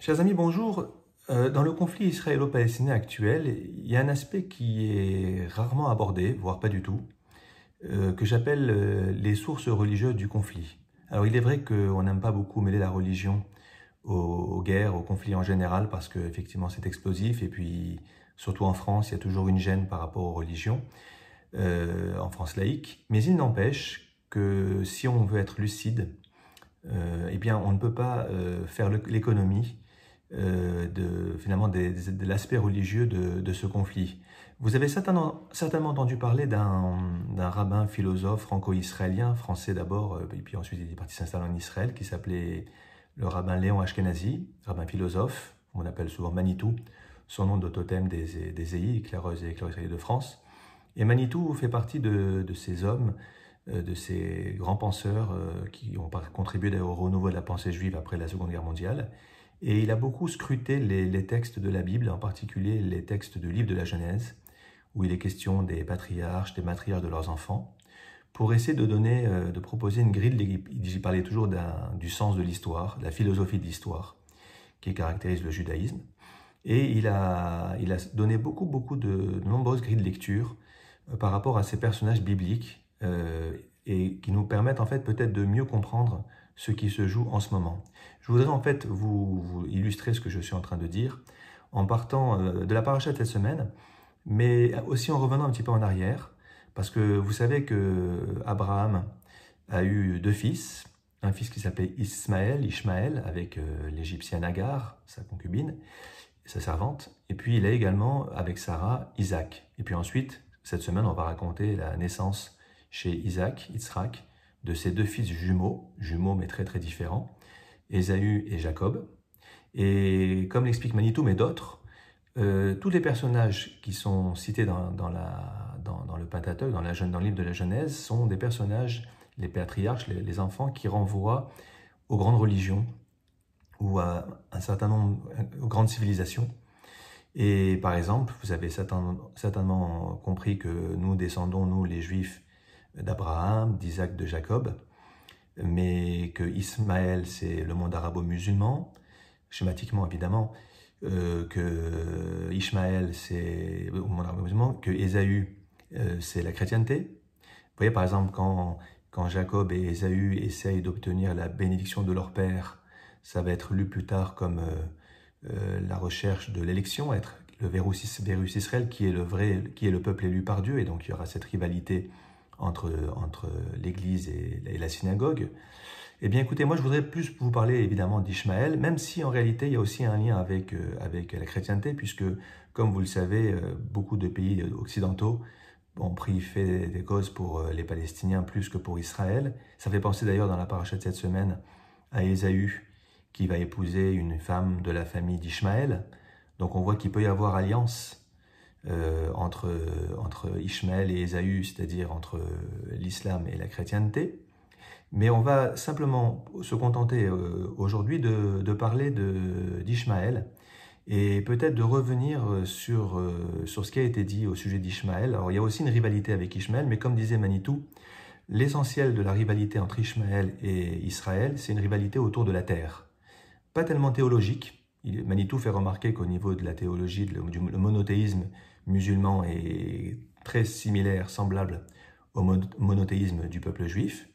Chers amis, bonjour. Euh, dans le conflit israélo-palestinien actuel, il y a un aspect qui est rarement abordé, voire pas du tout, euh, que j'appelle euh, les sources religieuses du conflit. Alors il est vrai qu'on n'aime pas beaucoup mêler la religion aux, guerres, aux conflits en général, parce que c'est explosif, et puis surtout en France, il y a toujours une gêne par rapport aux religions, en France laïque. Mais il n'empêche que si on veut être lucide, eh bien on ne peut pas faire l'économie euh, de, finalement de l'aspect religieux de, ce conflit. Vous avez certainement, entendu parler d'un rabbin philosophe franco-israélien, français d'abord, euh, et puis ensuite il est parti s'installer en Israël, qui s'appelait le rabbin Léon Ashkenazi, rabbin philosophe, on appelle souvent Manitou, son nom de totem des, des Ei, et de France. Et Manitou fait partie de, de ces hommes, euh, de ces grands penseurs qui ont contribué au renouveau de la pensée juive après la Seconde Guerre mondiale et il a beaucoup scruté les, textes de la Bible, en particulier les textes du livre de la Genèse, où il est question des patriarches, des matriarches de leurs enfants, pour essayer de donner, euh, de proposer une grille, il j'y parlais toujours du sens de l'histoire, de la philosophie de l'histoire, qui caractérise le judaïsme. Et il a, donné beaucoup, beaucoup de, nombreuses grilles de lecture euh, par rapport à ces personnages bibliques, euh, et qui nous permettent en fait peut-être de mieux comprendre ce qui se joue en ce moment. Je voudrais en fait vous, illustrer ce que je suis en train de dire en partant euh, de la paracha cette semaine, mais aussi en revenant un petit peu en arrière, parce que vous savez que Abraham a eu deux fils, un fils qui s'appelait Ismaël, Ishmaël, avec euh, l'Égyptienne Agar, sa concubine, sa servante, et puis il a également avec Sarah Isaac. Et puis ensuite, cette semaine, on va raconter la naissance chez Isaac, Yitzhak, de ses deux fils jumeaux, jumeaux mais très très différents, Ésaü et Jacob. Et comme l'explique Manitou, mais d'autres, euh, tous les personnages qui sont cités dans, la, dans, le Pentateuque, dans, dans le livre de la Genèse, sont des personnages, les patriarches, les, enfants, qui renvoient aux grandes religions ou à un certain nombre, euh, aux grandes civilisations. Et par exemple, vous avez certainement compris que nous descendons, nous les Juifs, d'Abraham, d'Isaac, de Jacob, mais que Ismaël, c'est le monde arabo-musulman, schématiquement évidemment, euh, que Ismaël c'est le euh, monde arabo-musulman, que Ésaü, euh, c'est la chrétienté. Vous voyez, par exemple, quand, quand Jacob et Ésaü essayent d'obtenir la bénédiction de leur père, ça va être lu plus tard comme la recherche de l'élection, être le Verus Israël, qui est le vrai, qui est le peuple élu par Dieu, et donc il y aura cette rivalité entre, entre l'Église et, la synagogue. Eh bien, écoutez, moi, je voudrais plus vous parler évidemment d'Ishmaël, même si en réalité, il y a aussi un lien avec, euh, avec la chrétienté, puisque, comme vous le savez, euh, beaucoup de pays occidentaux ont pris fait des causes pour euh, les Palestiniens plus que pour Israël. Ça fait penser d'ailleurs dans la paracha de cette semaine à Ésaü, qui va épouser une femme de la famille d'Ishmaël. Donc on voit qu'il peut y avoir alliance euh, entre, euh, entre Ishmael et Esaü, c'est-à-dire entre euh, l'islam et la chrétienté. Mais on va simplement se contenter aujourd'hui de, de, parler d'Ishmaël et peut-être de revenir sur, sur ce qui a été dit au sujet d'Ishmaël. Alors il y a aussi une rivalité avec Ishmaël, mais comme disait Manitou, l'essentiel de la rivalité entre Ishmaël et Israël, c'est une rivalité autour de la terre. Pas tellement théologique, Manitou fait remarquer qu'au niveau de la théologie, le monothéisme musulman est très similaire, semblable au monothéisme du peuple juif.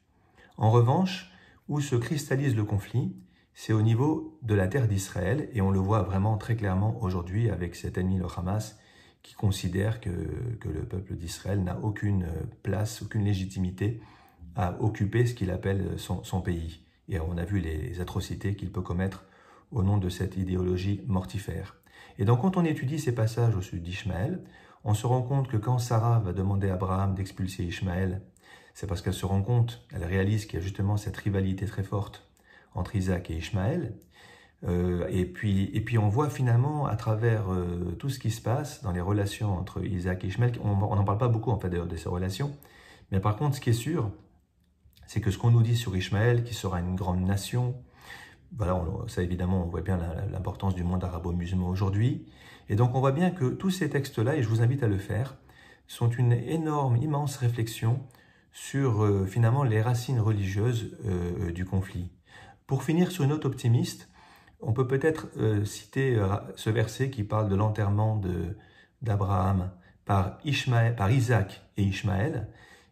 En revanche, où se cristallise le conflit, c'est au niveau de la terre d'Israël, et on le voit vraiment très clairement aujourd'hui avec cet ennemi, le Hamas, qui considère que, le peuple d'Israël n'a aucune euh, place, aucune légitimité à occuper ce qu'il appelle son, pays. Et on a vu les atrocités qu'il peut commettre au nom de cette idéologie mortifère. Et donc quand on étudie ces passages au sud d'Ishmaël, on se rend compte que quand Sarah va demander à Abraham d'expulser Ishmaël, c'est parce qu'elle se rend compte, elle réalise qu'il y a justement cette rivalité très forte entre Isaac et Ishmaël. Euh, et, puis, et puis on voit finalement à travers euh, tout ce qui se passe dans les relations entre Isaac et Ishmaël, on n'en parle pas beaucoup en fait d'ailleurs de ces relations, mais par contre ce qui est sûr, c'est que ce qu'on nous dit sur Ishmaël, qui sera une grande nation, voilà, ça évidemment, on voit bien l'importance du monde arabo-musulman aujourd'hui. Et donc on voit bien que tous ces textes-là, et je vous invite à le faire, sont une énorme, immense réflexion sur euh, finalement les racines religieuses euh, euh, du conflit. Pour finir sur une note optimiste, on peut peut-être citer ce verset qui parle de l'enterrement d'Abraham par, Isaac et Ishmaël,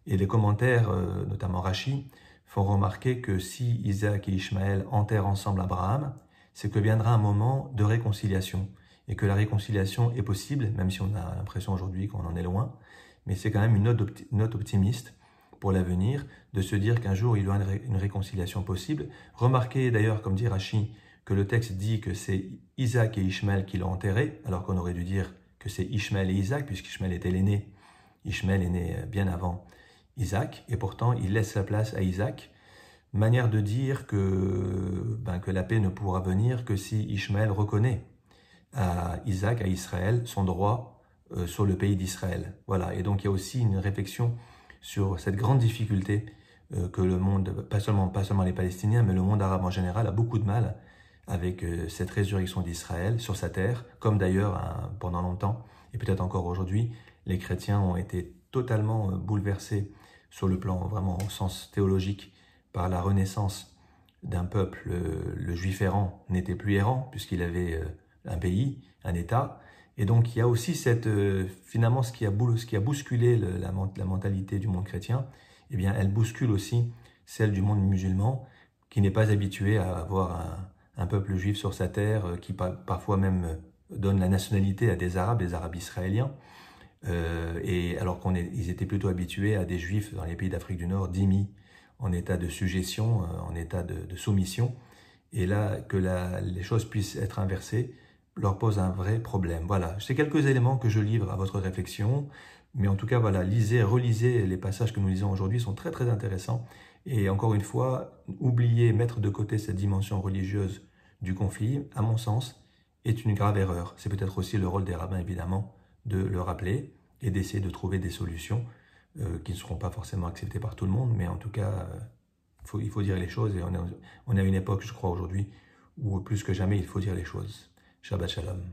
et les commentaires, notamment Rachi, faut remarquer que si Isaac et Ishmaël enterrent ensemble Abraham, c'est que viendra un moment de réconciliation, et que la réconciliation est possible, même si on a l'impression aujourd'hui qu'on en est loin, mais c'est quand même une note, optimiste pour l'avenir de se dire qu'un jour il y aura une, réconciliation possible. Remarquez d'ailleurs, comme dit Rashi, que le texte dit que c'est Isaac et Ishmaël qui l'ont enterré, alors qu'on aurait dû dire que c'est Ishmael et Isaac, puisqu'Ishmael était l'aîné. Ishmaël est né bien avant Isaac, et pourtant il laisse sa place à Isaac. Manière de dire que, ben, que la paix ne pourra venir que si Ishmaël reconnaît à Isaac, à Israël, son droit euh, sur le pays d'Israël. Voilà, et donc il y a aussi une réflexion sur cette grande difficulté euh, que le monde, pas seulement, pas seulement les Palestiniens, mais le monde arabe en général a beaucoup de mal avec euh, cette résurrection d'Israël sur sa terre, comme d'ailleurs hein, pendant longtemps, et peut-être encore aujourd'hui, les chrétiens ont été totalement bouleversés sur le plan vraiment au sens théologique par la renaissance d'un peuple, euh, le juif errant n'était plus errant puisqu'il avait euh, un pays, un État. Et donc il y a aussi cette, euh, finalement ce qui a, ce qui a bousculé la, mentalité du monde chrétien, eh bien elle bouscule aussi celle du monde musulman qui n'est pas habitué à avoir un, peuple juif sur sa terre, qui parfois même donne la nationalité à des Arabes, des Arabes israéliens. Euh, et alors qu'ils étaient plutôt habitués à des juifs dans les pays d'Afrique du Nord démis en état de suggestion, euh, en état de, soumission. Et là, que les choses puissent être inversées leur pose un vrai problème. Voilà, c'est quelques éléments que je livre à votre réflexion. Mais en tout cas, voilà, lisez, relisez les passages que nous lisons aujourd'hui sont très très intéressants. Et encore une fois, oublier, mettre de côté cette dimension religieuse du conflit, à mon sens, est une grave erreur. C'est peut-être aussi le rôle des rabbins, évidemment, de le rappeler et d'essayer de trouver des solutions euh, qui ne seront pas forcément acceptées par tout le monde, mais en tout cas, euh, il faut dire les choses. Et on on est à une époque, je crois, aujourd'hui, où plus que jamais, il faut dire les choses. Shabbat Shalom.